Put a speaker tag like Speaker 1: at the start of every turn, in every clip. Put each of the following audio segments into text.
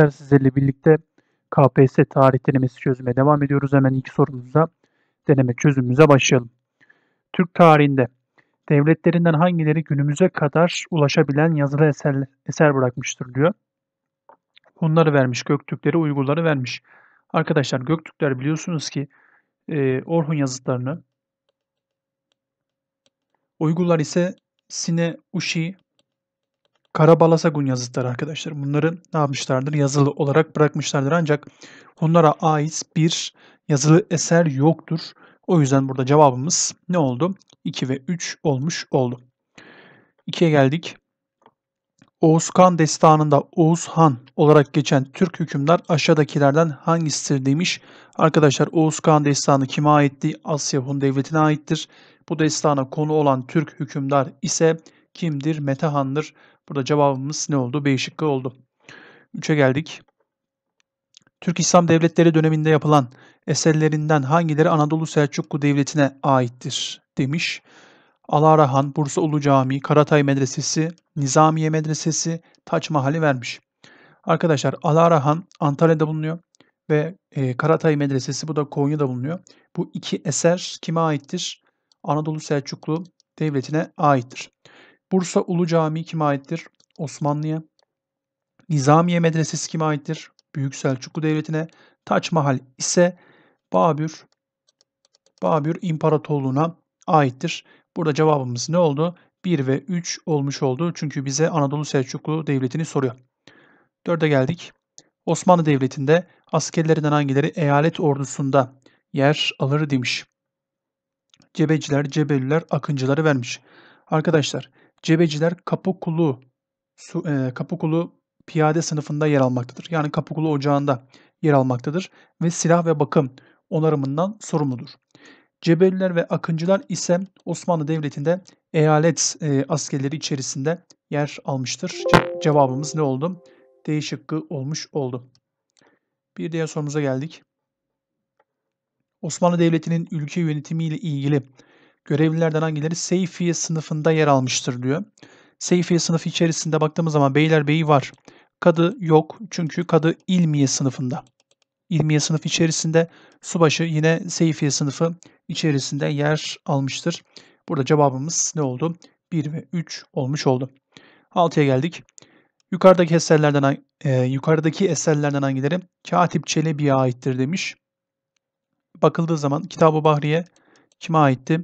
Speaker 1: arkadaşlar sizlerle birlikte KPSS tarih denemesi çözüme devam ediyoruz. Hemen ilk sorumuza deneme çözümümüze başlayalım. Türk tarihinde devletlerinden hangileri günümüze kadar ulaşabilen yazılı eser, eser bırakmıştır diyor. Hunları vermiş, Göktürkleri, Uygurları vermiş. Arkadaşlar Göktürkler biliyorsunuz ki e, Orhun yazıtlarını, Uygurlar ise Sine Uşi Karabalasagun yazıtları arkadaşlar. Bunları ne yapmışlardır? Yazılı olarak bırakmışlardır. Ancak Hunlara ait bir yazılı eser yoktur. O yüzden burada cevabımız ne oldu? 2 ve 3 olmuş oldu. 2'ye geldik. Oğuz Kan destanında Oğuz Han olarak geçen Türk hükümdar aşağıdakilerden hangisidir demiş. Arkadaşlar Oğuz Kan destanı kime aitti? Asya Hun devletine aittir. Bu destana konu olan Türk hükümdar ise kimdir? Han'dır Burada cevabımız ne oldu? B şıkkı oldu. 3'e geldik. Türk İslam Devletleri döneminde yapılan eserlerinden hangileri Anadolu Selçuklu Devleti'ne aittir demiş. Alarahan, Bursa Ulu Camii, Karatay Medresesi, Nizamiye Medresesi, Taç Mahali vermiş. Arkadaşlar Alarahan Antalya'da bulunuyor ve e, Karatay Medresesi bu da Konya'da bulunuyor. Bu iki eser kime aittir? Anadolu Selçuklu Devleti'ne aittir. Bursa Ulu Camii kime aittir? Osmanlı'ya. Nizamiye Medresesi kime aittir? Büyük Selçuklu Devleti'ne. Taç Mahal ise Babür, Babür İmparatorluğu'na aittir. Burada cevabımız ne oldu? 1 ve 3 olmuş oldu. Çünkü bize Anadolu Selçuklu Devleti'ni soruyor. 4'e geldik. Osmanlı Devleti'nde askerlerinden hangileri eyalet ordusunda yer alır demiş. Cebeciler, Cebeliler, Akıncıları vermiş. Arkadaşlar Cebeciler Kapıkulu su, e, Kapıkulu piyade sınıfında yer almaktadır. Yani Kapıkulu ocağında yer almaktadır ve silah ve bakım onarımından sorumludur. Cebeliler ve Akıncılar ise Osmanlı Devleti'nde eyalet e, askerleri içerisinde yer almıştır. Ce- cevabımız ne oldu? D şıkkı olmuş oldu. Bir diğer sorumuza geldik. Osmanlı Devleti'nin ülke yönetimiyle ilgili Görevlilerden hangileri Seyfiye sınıfında yer almıştır diyor. Seyfiye sınıfı içerisinde baktığımız zaman Beylerbeyi var. Kadı yok çünkü Kadı İlmiye sınıfında. İlmiye sınıf içerisinde Subaşı yine Seyfiye sınıfı içerisinde yer almıştır. Burada cevabımız ne oldu? 1 ve 3 olmuş oldu. 6'ya geldik. Yukarıdaki eserlerden e, yukarıdaki eserlerden hangileri Katip Çelebi'ye aittir demiş. Bakıldığı zaman Kitab-ı Bahriye kime aitti?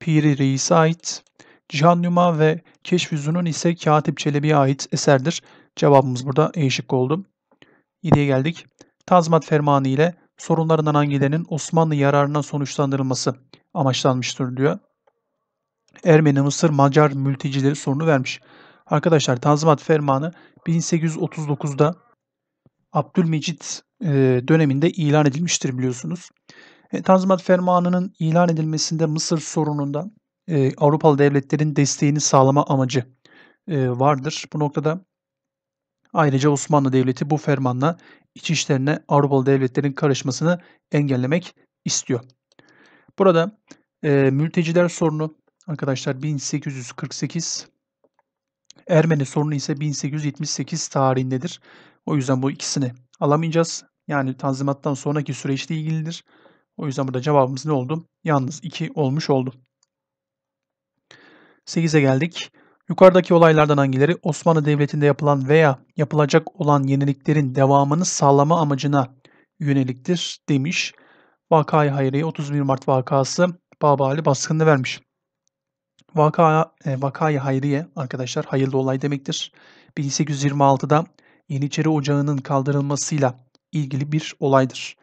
Speaker 1: Piri Reis'e ait, Cihan Yuma ve Keşfüzun'un ise Katip Çelebi'ye ait eserdir. Cevabımız burada E oldu. 7'ye geldik. Tazmat fermanı ile sorunlarından hangilerinin Osmanlı yararına sonuçlandırılması amaçlanmıştır diyor. Ermeni, Mısır, Macar mültecileri sorunu vermiş. Arkadaşlar Tanzimat Fermanı 1839'da Abdülmecit e, döneminde ilan edilmiştir biliyorsunuz. E, Tanzimat Fermanı'nın ilan edilmesinde Mısır sorununda e, Avrupalı devletlerin desteğini sağlama amacı e, vardır. Bu noktada ayrıca Osmanlı Devleti bu fermanla iç işlerine Avrupalı devletlerin karışmasını engellemek istiyor. Burada e, mülteciler sorunu arkadaşlar 1848, Ermeni sorunu ise 1878 tarihindedir. O yüzden bu ikisini alamayacağız. Yani Tanzimat'tan sonraki süreçle ilgilidir. O yüzden burada cevabımız ne oldu? Yalnız 2 olmuş oldu. 8'e geldik. Yukarıdaki olaylardan hangileri Osmanlı Devleti'nde yapılan veya yapılacak olan yeniliklerin devamını sağlama amacına yöneliktir demiş. Vakayı Hayriye 31 Mart vakası Baba Ali baskında vermiş. Vaka, e, Vakayı Hayriye arkadaşlar hayırlı olay demektir. 1826'da Yeniçeri Ocağı'nın kaldırılmasıyla ilgili bir olaydır.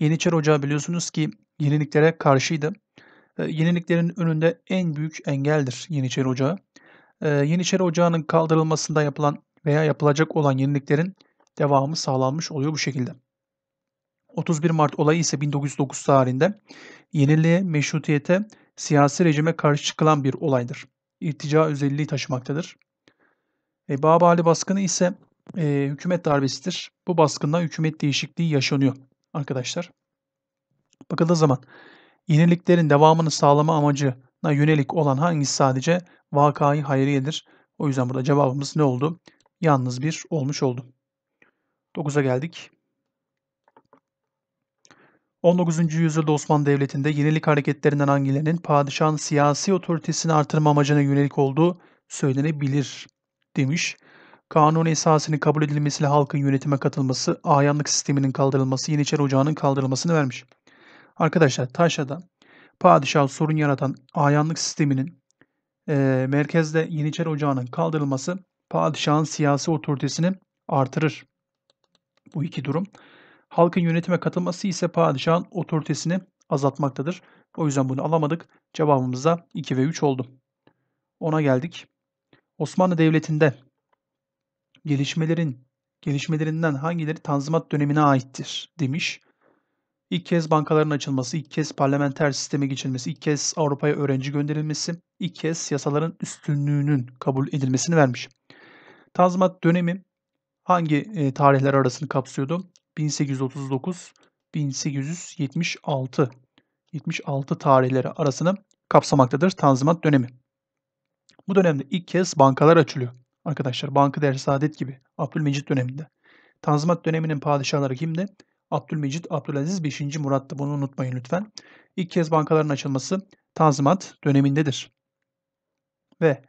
Speaker 1: Yeniçeri Ocağı biliyorsunuz ki yeniliklere karşıydı. Ee, yeniliklerin önünde en büyük engeldir Yeniçeri Ocağı. E, Ocağı'nın kaldırılmasında yapılan veya yapılacak olan yeniliklerin devamı sağlanmış oluyor bu şekilde. 31 Mart olayı ise 1909 tarihinde yeniliğe, meşrutiyete, siyasi rejime karşı çıkılan bir olaydır. İrtica özelliği taşımaktadır. E, Babali baskını ise e, hükümet darbesidir. Bu baskından hükümet değişikliği yaşanıyor arkadaşlar. Bakıldığı zaman yeniliklerin devamını sağlama amacına yönelik olan hangisi sadece vakayı hayriyedir? O yüzden burada cevabımız ne oldu? Yalnız bir olmuş oldu. 9'a geldik. 19. yüzyılda Osmanlı Devleti'nde yenilik hareketlerinden hangilerinin padişahın siyasi otoritesini artırma amacına yönelik olduğu söylenebilir demiş. Kanun esasını kabul edilmesiyle halkın yönetime katılması, ayanlık sisteminin kaldırılması, Yeniçeri Ocağı'nın kaldırılmasını vermiş. Arkadaşlar taşada, padişah sorun yaratan ayanlık sisteminin e, merkezde Yeniçeri Ocağı'nın kaldırılması padişahın siyasi otoritesini artırır. Bu iki durum. Halkın yönetime katılması ise padişahın otoritesini azaltmaktadır. O yüzden bunu alamadık. Cevabımız da 2 ve 3 oldu. Ona geldik. Osmanlı Devleti'nde gelişmelerin gelişmelerinden hangileri Tanzimat dönemine aittir demiş. İlk kez bankaların açılması, ilk kez parlamenter sisteme geçilmesi, ilk kez Avrupa'ya öğrenci gönderilmesi, ilk kez yasaların üstünlüğünün kabul edilmesini vermiş. Tanzimat dönemi hangi e, tarihler arasını kapsıyordu? 1839 1876 76 tarihleri arasını kapsamaktadır Tanzimat dönemi. Bu dönemde ilk kez bankalar açılıyor. Arkadaşlar Bankıder Saadet gibi Abdülmecit döneminde. Tanzimat döneminin padişahları kimdi? Abdülmecit, Abdülaziz 5. Murat'tı. Bunu unutmayın lütfen. İlk kez bankaların açılması Tanzimat dönemindedir. Ve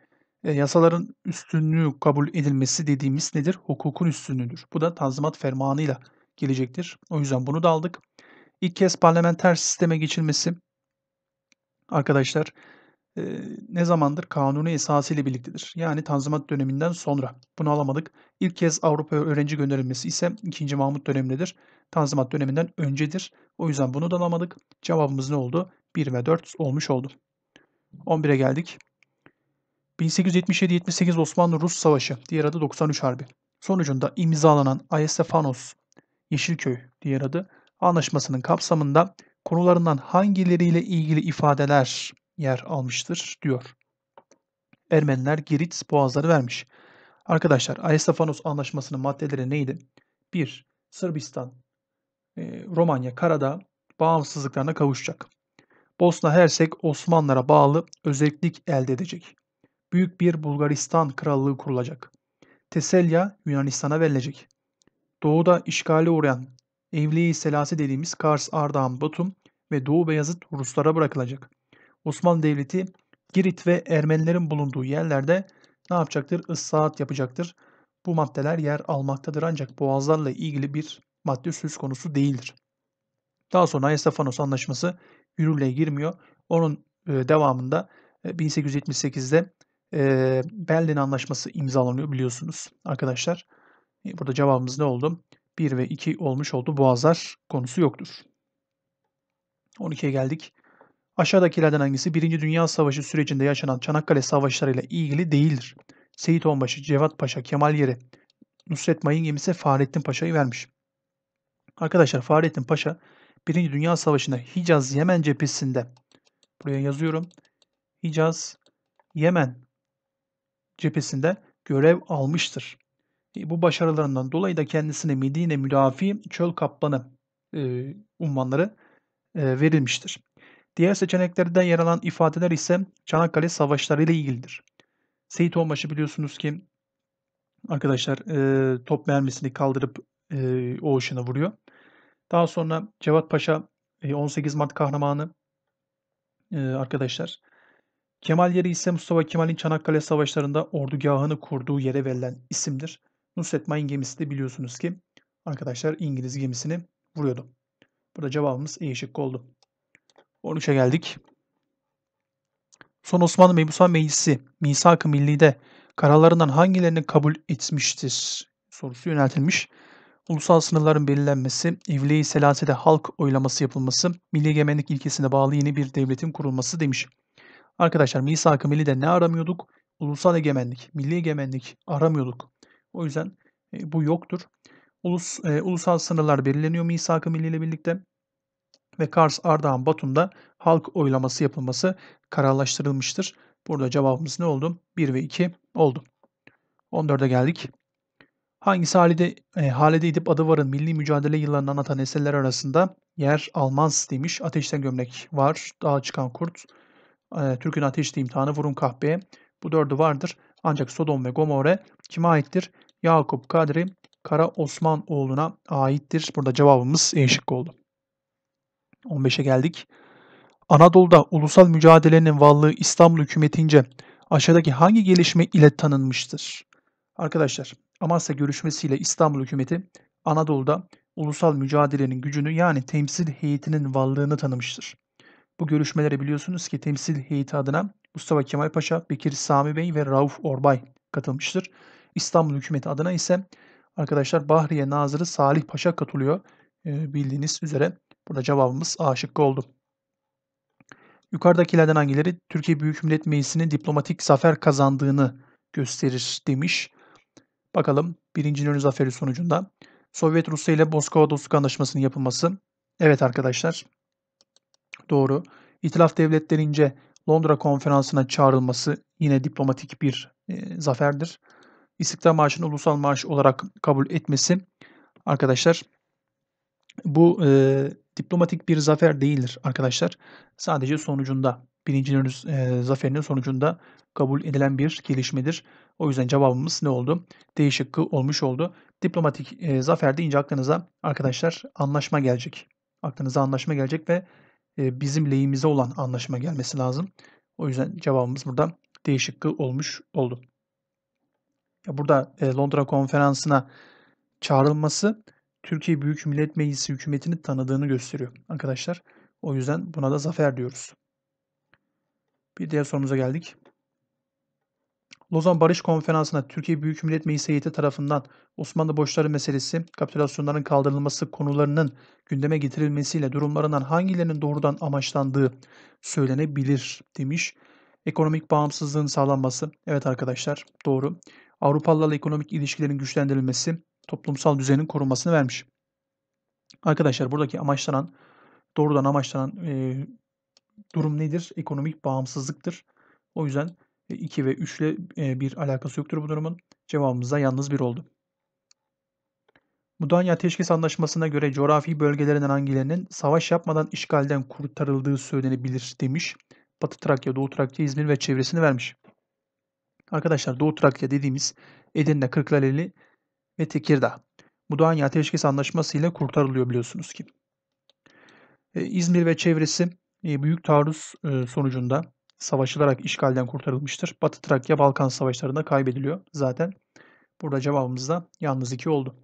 Speaker 1: e, yasaların üstünlüğü kabul edilmesi dediğimiz nedir? Hukukun üstünlüğüdür. Bu da Tanzimat fermanıyla gelecektir. O yüzden bunu da aldık. İlk kez parlamenter sisteme geçilmesi arkadaşlar e, ne zamandır kanunu esası ile birliktedir. Yani Tanzimat döneminden sonra. Bunu alamadık. İlk kez Avrupa'ya öğrenci gönderilmesi ise 2. Mahmut dönemindedir. Tanzimat döneminden öncedir. O yüzden bunu da alamadık. Cevabımız ne oldu? 1 ve 4 olmuş oldu. 11'e geldik. 1877-78 Osmanlı-Rus Savaşı, diğer adı 93 Harbi. Sonucunda imzalanan Ayestefanos Yeşilköy, diğer adı, anlaşmasının kapsamında konularından hangileriyle ilgili ifadeler yer almıştır diyor. Ermeniler Girit boğazları vermiş. Arkadaşlar Aristofanos anlaşmasının maddeleri neydi? 1. Sırbistan, e, Romanya, Karadağ bağımsızlıklarına kavuşacak. Bosna Hersek Osmanlılara bağlı özellik elde edecek. Büyük bir Bulgaristan krallığı kurulacak. Teselya Yunanistan'a verilecek. Doğuda işgali uğrayan Evliyi Selasi dediğimiz Kars, Ardahan, Batum ve Doğu Beyazıt Ruslara bırakılacak. Osmanlı Devleti Girit ve Ermenilerin bulunduğu yerlerde ne yapacaktır? Issaat yapacaktır. Bu maddeler yer almaktadır ancak boğazlarla ilgili bir madde söz konusu değildir. Daha sonra Estefanos Anlaşması yürürlüğe girmiyor. Onun e, devamında 1878'de e, e, Berlin Anlaşması imzalanıyor biliyorsunuz arkadaşlar. Burada cevabımız ne oldu? 1 ve 2 olmuş oldu. Boğazlar konusu yoktur. 12'ye geldik. Aşağıdakilerden hangisi 1. Dünya Savaşı sürecinde yaşanan Çanakkale Savaşları ile ilgili değildir? Seyit Onbaşı, Cevat Paşa, Kemal Yeri, Nusret Mayın gemisi Fahrettin Paşa'yı vermiş. Arkadaşlar Fahrettin Paşa 1. Dünya Savaşı'nda Hicaz Yemen cephesinde buraya yazıyorum. Hicaz Yemen cephesinde görev almıştır. E, bu başarılarından dolayı da kendisine Medine müdafi çöl kaplanı e, unvanları e, verilmiştir. Diğer seçeneklerde yer alan ifadeler ise Çanakkale Savaşları ile ilgilidir. Seyit Onbaşı biliyorsunuz ki arkadaşlar e, top mermisini kaldırıp e, Oğuş'una vuruyor. Daha sonra Cevat Paşa e, 18 Mart kahramanı e, arkadaşlar. Kemal yeri ise Mustafa Kemal'in Çanakkale Savaşları'nda ordugahını kurduğu yere verilen isimdir. Nusret Mayın gemisi de biliyorsunuz ki arkadaşlar İngiliz gemisini vuruyordu. Burada cevabımız E şıkkı oldu. 13'e geldik. Son Osmanlı Mebusan Meclisi Misak-ı Milli'de kararlarından hangilerini kabul etmiştir sorusu yöneltilmiş. Ulusal sınırların belirlenmesi, İvle-i Selase'de halk oylaması yapılması, milli egemenlik ilkesine bağlı yeni bir devletin kurulması demiş. Arkadaşlar Misak-ı Milli'de ne aramıyorduk? Ulusal egemenlik, milli egemenlik aramıyorduk. O yüzden e, bu yoktur. Ulus, e, ulusal sınırlar belirleniyor Misak-ı Milli ile birlikte ve Kars, Ardahan, Batum'da halk oylaması yapılması kararlaştırılmıştır. Burada cevabımız ne oldu? 1 ve 2 oldu. 14'e geldik. Hangisi Halide, e, Halide İdip Adıvar'ın milli mücadele yıllarını anlatan eserler arasında yer almaz demiş. Ateşten gömlek var, dağa çıkan kurt, e, Türk'ün ateşli imtihanı, vurun kahpeye. Bu dördü vardır. Ancak Sodom ve Gomorre kime aittir? Yakup Kadri Kara Osman oğluna aittir. Burada cevabımız E şıkkı oldu. 15'e geldik. Anadolu'da ulusal mücadelenin varlığı İstanbul hükümetince aşağıdaki hangi gelişme ile tanınmıştır? Arkadaşlar Amasya görüşmesiyle İstanbul hükümeti Anadolu'da ulusal mücadelenin gücünü yani temsil heyetinin varlığını tanımıştır. Bu görüşmelere biliyorsunuz ki temsil heyeti adına Mustafa Kemal Paşa, Bekir Sami Bey ve Rauf Orbay katılmıştır. İstanbul hükümeti adına ise arkadaşlar Bahriye Nazırı Salih Paşa katılıyor. bildiğiniz üzere Burada cevabımız A şıkkı oldu. Yukarıdakilerden hangileri Türkiye Büyük Millet Meclisi'nin diplomatik zafer kazandığını gösterir demiş. Bakalım 1. İnönü Zaferi sonucunda Sovyet Rusya ile Moskova Dostluk Anlaşması'nın yapılması. Evet arkadaşlar doğru. İtilaf devletlerince Londra Konferansı'na çağrılması yine diplomatik bir e, zaferdir. İstiklal Marşı'nı ulusal marş olarak kabul etmesi arkadaşlar bu e, diplomatik bir zafer değildir arkadaşlar. Sadece sonucunda, birinci Yunus e, zaferinin sonucunda kabul edilen bir gelişmedir. O yüzden cevabımız ne oldu? D şıkkı olmuş oldu. Diplomatik e, zafer deyince aklınıza arkadaşlar anlaşma gelecek. Aklınıza anlaşma gelecek ve e, bizim lehimize olan anlaşma gelmesi lazım. O yüzden cevabımız burada D şıkkı olmuş oldu. burada Londra konferansına çağrılması Türkiye Büyük Millet Meclisi hükümetini tanıdığını gösteriyor arkadaşlar. O yüzden buna da zafer diyoruz. Bir diğer sorumuza geldik. Lozan Barış Konferansı'na Türkiye Büyük Millet Meclisi heyeti tarafından Osmanlı borçları meselesi, kapitülasyonların kaldırılması konularının gündeme getirilmesiyle durumlarından hangilerinin doğrudan amaçlandığı söylenebilir demiş. Ekonomik bağımsızlığın sağlanması. Evet arkadaşlar doğru. Avrupalılarla ekonomik ilişkilerin güçlendirilmesi, toplumsal düzenin korunmasını vermiş. Arkadaşlar buradaki amaçlanan, doğrudan amaçlanan e, durum nedir? Ekonomik bağımsızlıktır. O yüzden 2 e, ve 3 ile e, bir alakası yoktur bu durumun. Cevabımız yalnız 1 oldu. Mudanya Ateşkes Anlaşması'na göre coğrafi bölgelerinden hangilerinin savaş yapmadan işgalden kurtarıldığı söylenebilir demiş. Batı Trakya, Doğu Trakya, İzmir ve çevresini vermiş. Arkadaşlar Doğu Trakya dediğimiz Edirne, Kırklareli ve Tekirdağ. Bu Mudanya Ateşkes Anlaşması ile kurtarılıyor biliyorsunuz ki. E, İzmir ve çevresi e, büyük taarruz e, sonucunda savaşılarak işgalden kurtarılmıştır. Batı Trakya Balkan Savaşları'nda kaybediliyor zaten. Burada cevabımız da yalnız iki oldu.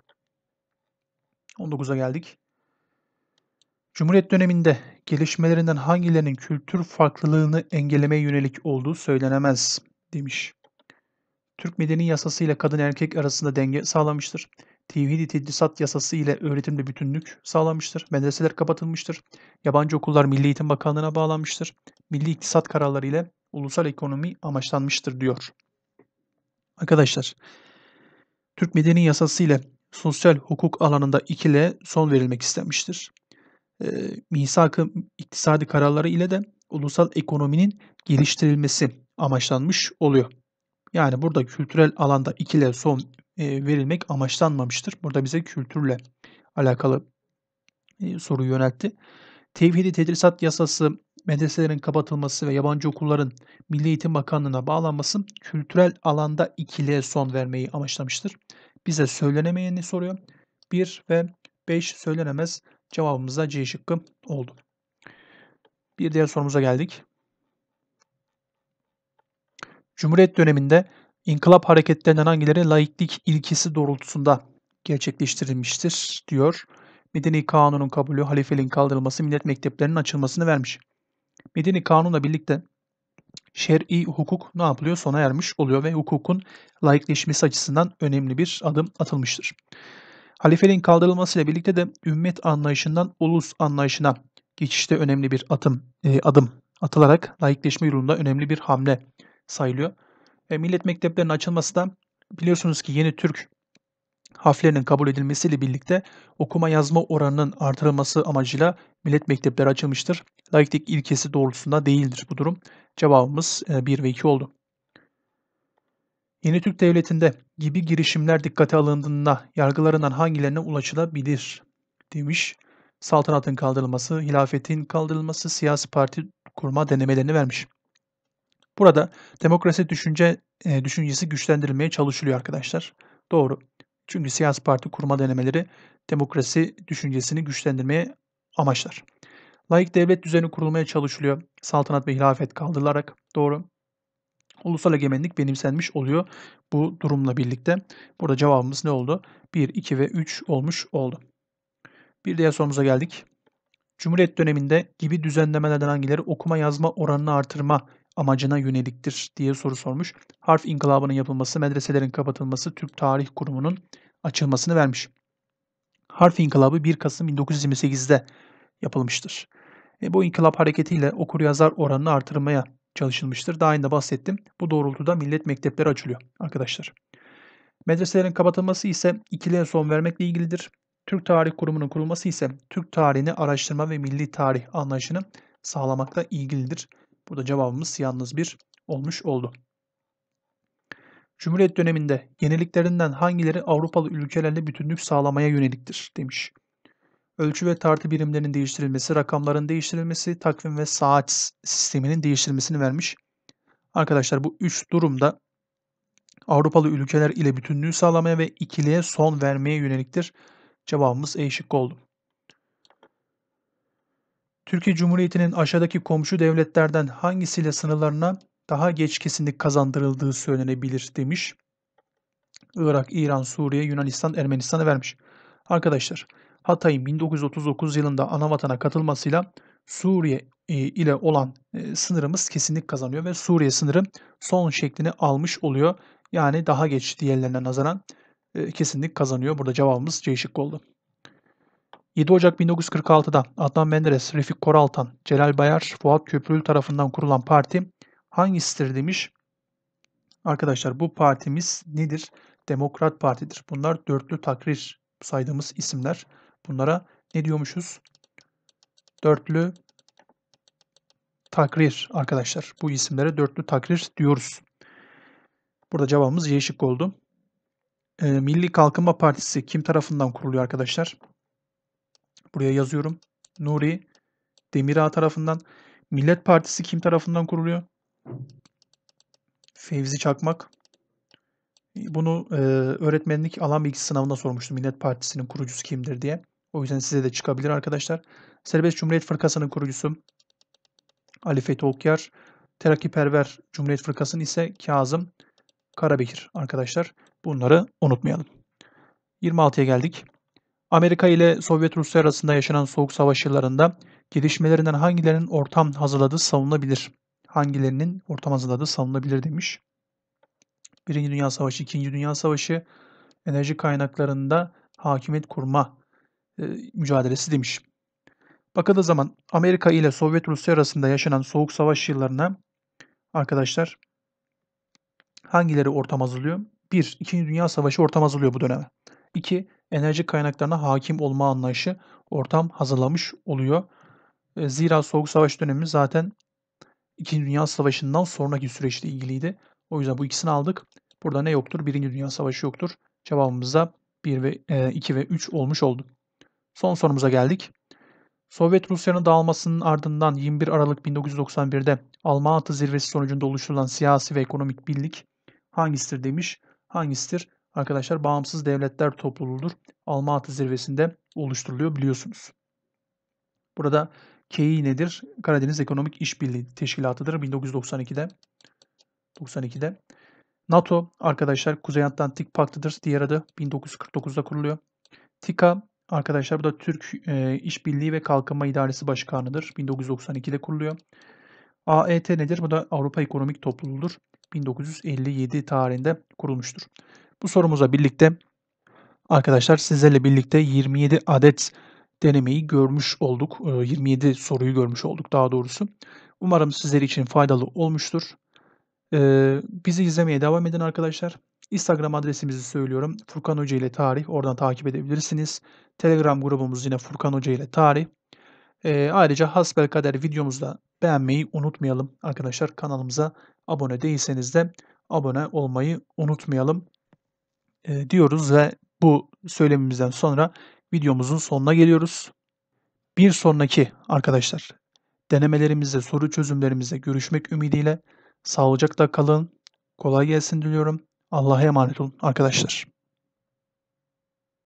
Speaker 1: 19'a geldik. Cumhuriyet döneminde gelişmelerinden hangilerinin kültür farklılığını engellemeye yönelik olduğu söylenemez demiş. Türk medeni yasasıyla kadın erkek arasında denge sağlamıştır. Tevhid-i Tedrisat yasası ile öğretimde bütünlük sağlanmıştır. Medreseler kapatılmıştır. Yabancı okullar Milli Eğitim Bakanlığı'na bağlanmıştır. Milli iktisat kararları ile ulusal ekonomi amaçlanmıştır diyor. Arkadaşlar, Türk Medeni Yasası ile sosyal hukuk alanında ikile son verilmek istenmiştir. E, ee, misak-ı iktisadi kararları ile de ulusal ekonominin geliştirilmesi amaçlanmış oluyor. Yani burada kültürel alanda ikile son e, verilmek amaçlanmamıştır. Burada bize kültürle alakalı e, soru yöneltti. Tevhidi tedrisat yasası, medreselerin kapatılması ve yabancı okulların Milli Eğitim Bakanlığı'na bağlanması kültürel alanda ikile son vermeyi amaçlamıştır. Bize söylenemeyeni soruyor. 1 ve 5 söylenemez cevabımız da C şıkkı oldu. Bir diğer sorumuza geldik. Cumhuriyet döneminde inkılap hareketlerinden hangileri laiklik ilkesi doğrultusunda gerçekleştirilmiştir diyor. Medeni Kanun'un kabulü, halifeliğin kaldırılması, millet mekteplerinin açılmasını vermiş. Medeni Kanun'la birlikte şer'i hukuk ne yapılıyor? Sona ermiş oluyor ve hukukun laikleşmesi açısından önemli bir adım atılmıştır. Halifeliğin kaldırılmasıyla birlikte de ümmet anlayışından ulus anlayışına geçişte önemli bir atım, e, adım atılarak laikleşme yolunda önemli bir hamle sayılıyor. E, millet mekteplerinin açılması da biliyorsunuz ki yeni Türk harflerinin kabul edilmesiyle birlikte okuma yazma oranının artırılması amacıyla millet mektepleri açılmıştır. Laiklik ilkesi doğrultusunda değildir bu durum. Cevabımız 1 e, ve 2 oldu. Yeni Türk Devleti'nde gibi girişimler dikkate alındığında yargılarından hangilerine ulaşılabilir demiş. Saltanatın kaldırılması, hilafetin kaldırılması, siyasi parti kurma denemelerini vermiş. Burada demokrasi düşünce e, düşüncesi güçlendirilmeye çalışılıyor arkadaşlar. Doğru. Çünkü siyasi parti kurma denemeleri demokrasi düşüncesini güçlendirmeye amaçlar. Layık devlet düzeni kurulmaya çalışılıyor. Saltanat ve hilafet kaldırılarak. Doğru. Ulusal egemenlik benimsenmiş oluyor bu durumla birlikte. Burada cevabımız ne oldu? 1, 2 ve 3 olmuş oldu. Bir diğer sorumuza geldik. Cumhuriyet döneminde gibi düzenlemelerden hangileri okuma yazma oranını artırma amacına yöneliktir diye soru sormuş. Harf inkılabının yapılması, medreselerin kapatılması, Türk Tarih Kurumu'nun açılmasını vermiş. Harf inkılabı 1 Kasım 1928'de yapılmıştır. E, bu inkılap hareketiyle okuryazar oranını artırmaya çalışılmıştır. Daha önce bahsettim. Bu doğrultuda millet mektepleri açılıyor arkadaşlar. Medreselerin kapatılması ise ikiliye son vermekle ilgilidir. Türk Tarih Kurumu'nun kurulması ise Türk tarihini araştırma ve milli tarih anlayışını sağlamakla ilgilidir. Burada cevabımız yalnız bir olmuş oldu. Cumhuriyet döneminde yeniliklerinden hangileri Avrupalı ülkelerle bütünlük sağlamaya yöneliktir demiş. Ölçü ve tartı birimlerinin değiştirilmesi, rakamların değiştirilmesi, takvim ve saat sisteminin değiştirilmesini vermiş. Arkadaşlar bu üç durumda Avrupalı ülkeler ile bütünlüğü sağlamaya ve ikiliye son vermeye yöneliktir. Cevabımız E şıkkı oldu. Türkiye Cumhuriyeti'nin aşağıdaki komşu devletlerden hangisiyle sınırlarına daha geç kesinlik kazandırıldığı söylenebilir demiş. Irak, İran, Suriye, Yunanistan, Ermenistan'a vermiş. Arkadaşlar Hatay'ın 1939 yılında ana anavatana katılmasıyla Suriye e, ile olan e, sınırımız kesinlik kazanıyor ve Suriye sınırı son şeklini almış oluyor. Yani daha geç diğerlerine nazaran e, kesinlik kazanıyor. Burada cevabımız C şıkkı oldu. 7 Ocak 1946'da Adnan Menderes, Refik Koraltan, Celal Bayar, Fuat Köprülü tarafından kurulan parti hangisidir demiş. Arkadaşlar bu partimiz nedir? Demokrat Parti'dir. Bunlar dörtlü takrir saydığımız isimler. Bunlara ne diyormuşuz? Dörtlü takrir arkadaşlar. Bu isimlere dörtlü takrir diyoruz. Burada cevabımız Y oldu. Ee, Milli Kalkınma Partisi kim tarafından kuruluyor arkadaşlar? Buraya yazıyorum. Nuri Demirağ tarafından. Millet Partisi kim tarafından kuruluyor? Fevzi Çakmak. Bunu e, öğretmenlik alan bilgisi sınavında sormuştum. Millet Partisi'nin kurucusu kimdir diye. O yüzden size de çıkabilir arkadaşlar. Serbest Cumhuriyet Fırkası'nın kurucusu Ali Fethi Okyar. Terakkiperver Cumhuriyet Fırkası'nın ise Kazım Karabekir arkadaşlar. Bunları unutmayalım. 26'ya geldik. Amerika ile Sovyet Rusya arasında yaşanan soğuk savaş yıllarında gelişmelerinden hangilerinin ortam hazırladığı savunulabilir? Hangilerinin ortam hazırladığı savunulabilir demiş. Birinci Dünya Savaşı, İkinci Dünya Savaşı enerji kaynaklarında hakimiyet kurma e, mücadelesi demiş. Bakıldığı zaman Amerika ile Sovyet Rusya arasında yaşanan soğuk savaş yıllarına arkadaşlar hangileri ortam hazırlıyor? Bir, İkinci Dünya Savaşı ortam hazırlıyor bu döneme. 2. Enerji kaynaklarına hakim olma anlayışı ortam hazırlamış oluyor. E, zira Soğuk Savaş dönemi zaten 2. Dünya Savaşı'ndan sonraki süreçle ilgiliydi. O yüzden bu ikisini aldık. Burada ne yoktur? 1. Dünya Savaşı yoktur. Cevabımız da 1 ve 2 e, ve 3 olmuş oldu. Son sorumuza geldik. Sovyet Rusya'nın dağılmasının ardından 21 Aralık 1991'de Alman Zirvesi sonucunda oluşturulan siyasi ve ekonomik birlik hangisidir demiş. Hangisidir? arkadaşlar bağımsız devletler topluluğudur. Almatı zirvesinde oluşturuluyor biliyorsunuz. Burada KEI nedir? Karadeniz Ekonomik İşbirliği Teşkilatı'dır 1992'de. 92'de. NATO arkadaşlar Kuzey Atlantik Paktı'dır. Diğer adı 1949'da kuruluyor. TİKA arkadaşlar bu da Türk e, İşbirliği ve Kalkınma İdaresi Başkanı'dır. 1992'de kuruluyor. AET nedir? Bu da Avrupa Ekonomik Topluluğu'dur. 1957 tarihinde kurulmuştur. Bu sorumuza birlikte arkadaşlar sizlerle birlikte 27 adet denemeyi görmüş olduk. 27 ee, soruyu görmüş olduk daha doğrusu. Umarım sizler için faydalı olmuştur. Ee, bizi izlemeye devam edin arkadaşlar. Instagram adresimizi söylüyorum. Furkan Hoca ile tarih. Oradan takip edebilirsiniz. Telegram grubumuz yine Furkan Hoca ile tarih. E, ayrıca hasbelkader videomuzda beğenmeyi unutmayalım. Arkadaşlar kanalımıza abone değilseniz de abone olmayı unutmayalım diyoruz ve bu söylemimizden sonra videomuzun sonuna geliyoruz. Bir sonraki arkadaşlar denemelerimizde, soru çözümlerimizde görüşmek ümidiyle sağlıcakla kalın. Kolay gelsin diliyorum. Allah'a emanet olun arkadaşlar.